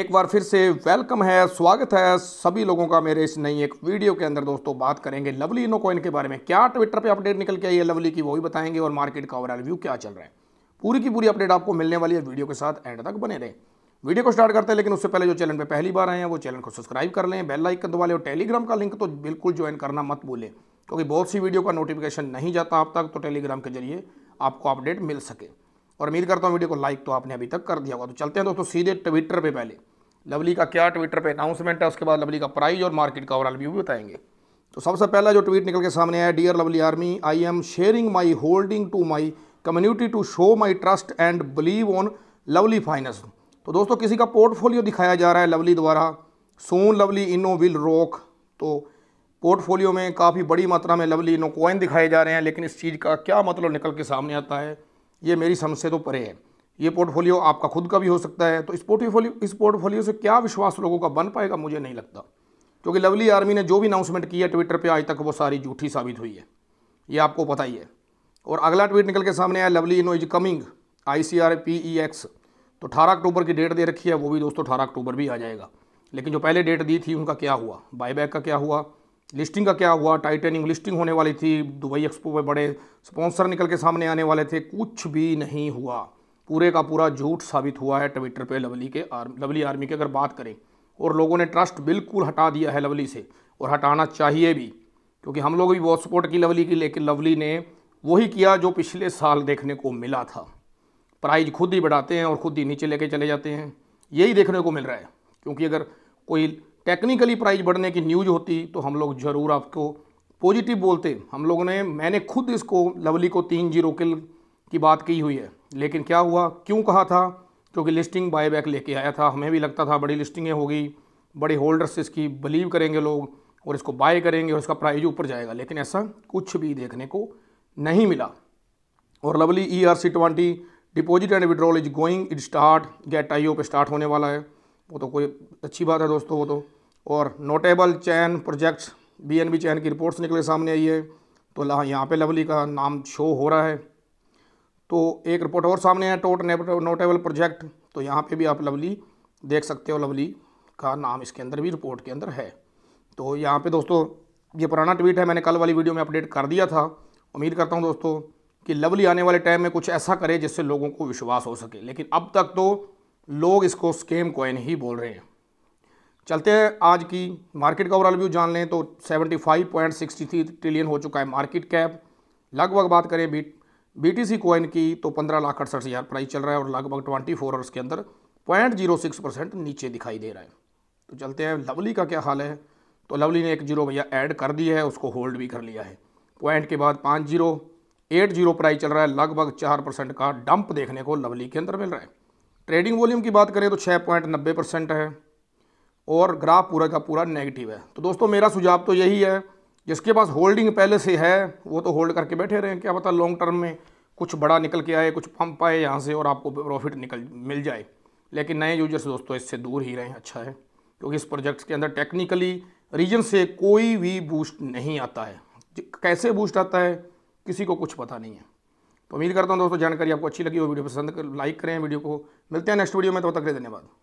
एक बार फिर से वेलकम है स्वागत है सभी लोगों का मेरे इस नई एक वीडियो के अंदर दोस्तों बात करेंगे लवली इनो कॉइन के बारे में क्या ट्विटर पे अपडेट निकल के आई है लवली की वो भी बताएंगे और मार्केट का ओवरऑल व्यू क्या चल रहा है पूरी की पूरी अपडेट आपको मिलने वाली है वीडियो के साथ एंड तक बने रहें वीडियो को स्टार्ट करते हैं लेकिन उससे पहले जो चैनल पर पहली बार आए हैं वो चैनल को सब्सक्राइब कर लें बेल लाइक दबा लें और टेलीग्राम का लिंक तो बिल्कुल ज्वाइन करना मत भूलें क्योंकि बहुत सी वीडियो का नोटिफिकेशन नहीं जाता आप तक तो टेलीग्राम के जरिए आपको अपडेट मिल सके और उम्मीद करता हूँ वीडियो को लाइक तो आपने अभी तक कर दिया होगा तो चलते हैं दोस्तों सीधे ट्विटर पे पहले लवली का क्या ट्विटर पे अनाउंसमेंट है उसके बाद लवली का प्राइस और मार्केट का ओवरऑल व्यू भी बताएंगे तो सबसे पहला जो ट्वीट निकल के सामने आया dear Lovely army I am sharing my holding to my community to show my trust and believe on Lovely Finance तो दोस्तों किसी का पोर्टफोलियो दिखाया जा रहा है लवली द्वारा सोन लवली इनो विल रोक तो पोर्टफोलियो में काफ़ी बड़ी मात्रा में लवली इनो कॉइन दिखाए जा रहे हैं लेकिन इस चीज़ का क्या मतलब निकल के सामने आता है ये मेरी समझ से तो परे है ये पोर्टफोलियो आपका खुद का भी हो सकता है तो इस पोर्टफोलियो इस पोर्टफोलियो से क्या विश्वास लोगों का बन पाएगा मुझे नहीं लगता क्योंकि लवली आर्मी ने जो भी अनाउंसमेंट किया ट्विटर पे आज तक वो सारी झूठी साबित हुई है ये आपको पता ही है और अगला ट्वीट निकल के सामने आया Lovely Inu is coming I C R P E X तो अठारह अक्टूबर की डेट दे रखी है वो भी दोस्तों अठारह अक्टूबर भी आ जाएगा लेकिन जो पहले डेट दी थी उनका क्या हुआ बाईबैक का क्या हुआ लिस्टिंग का क्या हुआ टाइटेनिंग लिस्टिंग होने वाली थी दुबई एक्सपो में बड़े स्पॉन्सर निकल के सामने आने वाले थे कुछ भी नहीं हुआ पूरे का पूरा झूठ साबित हुआ है ट्विटर पे लवली के आर्म लवली आर्मी की अगर बात करें और लोगों ने ट्रस्ट बिल्कुल हटा दिया है लवली से और हटाना चाहिए भी क्योंकि हम लोग भी बहुत सपोर्ट की लवली की लेकिन लवली ने वही किया जो पिछले साल देखने को मिला था प्राइज खुद ही बढ़ाते हैं और खुद ही नीचे लेके चले जाते हैं यही देखने को मिल रहा है क्योंकि अगर कोई टेक्निकली प्राइज बढ़ने की न्यूज होती तो हम लोग ज़रूर आपको पॉजिटिव बोलते हम लोगों ने मैंने खुद इसको लवली को तीन जीरो किल की बात की हुई है लेकिन क्या हुआ क्यों कहा था क्योंकि लिस्टिंग बाय बैक लेके आया था हमें भी लगता था बड़ी लिस्टिंगें होगी बड़े होल्डर्स इसकी बिलीव करेंगे लोग और इसको बाय करेंगे और इसका प्राइज ऊपर जाएगा लेकिन ऐसा कुछ भी देखने को नहीं मिला और Lovely E R C twenty deposit and withdrawal is going it start Gate I O पे स्टार्ट होने वाला है वो तो कोई अच्छी बात है दोस्तों वो तो और notable chain projects B N B chain की रिपोर्ट्स निकले सामने आई है तो यहाँ पे लवली का नाम शो हो रहा है तो एक रिपोर्ट और सामने है टोट नोटेबल प्रोजेक्ट तो यहाँ पे भी आप लवली देख सकते हो लवली का नाम इसके अंदर भी रिपोर्ट के अंदर है तो यहाँ पे दोस्तों ये पुराना ट्वीट है मैंने कल वाली वीडियो में अपडेट कर दिया था उम्मीद करता हूँ दोस्तों कि लवली आने वाले टाइम में कुछ ऐसा करे जिससे लोगों को विश्वास हो सके लेकिन अब तक तो लोग इसको स्केम कॉइन ही बोल रहे हैं चलते हैं आज की मार्केट का ओवरऑल व्यू जान लें तो 75.63 ट्रिलियन हो चुका है मार्केट कैप लगभग बात करें बीट सी कॉइन की तो पंद्रह लाख अड़सठ हज़ार प्राइस चल रहा है और लगभग ट्वेंटी फोर आवर्स के अंदर पॉइंट जीरो सिक्स परसेंट नीचे दिखाई दे रहा है तो चलते हैं लवली का क्या हाल है तो लवली ने एक जीरो भैया ऐड कर दिया है उसको होल्ड भी कर लिया है पॉइंट के बाद पाँच जीरो एट जीरो प्राइस चल रहा है लगभग चार परसेंट का डंप देखने को लवली के अंदर मिल रहा है ट्रेडिंग वॉल्यूम की बात करें तो छः पॉइंट नब्बे परसेंट है और ग्राफ पूरा का पूरा नेगेटिव है तो दोस्तों मेरा सुझाव तो यही है जिसके पास होल्डिंग पहले से है वो तो होल्ड करके बैठे रहे क्या पता लॉन्ग टर्म में कुछ बड़ा निकल के आए कुछ पंप आए यहाँ से और आपको प्रॉफिट निकल मिल जाए लेकिन नए यूजर्स दोस्तों इससे दूर ही रहें अच्छा है क्योंकि इस प्रोजेक्ट्स के अंदर टेक्निकली रीजन से कोई भी बूस्ट नहीं आता है कैसे बूस्ट आता है किसी को कुछ पता नहीं है तो उम्मीद करता हूँ दोस्तों जानकारी आपको अच्छी लगी हो वीडियो पसंद कर लाइक करें वीडियो को मिलते हैं नेक्स्ट वीडियो में तो तक धन्यवाद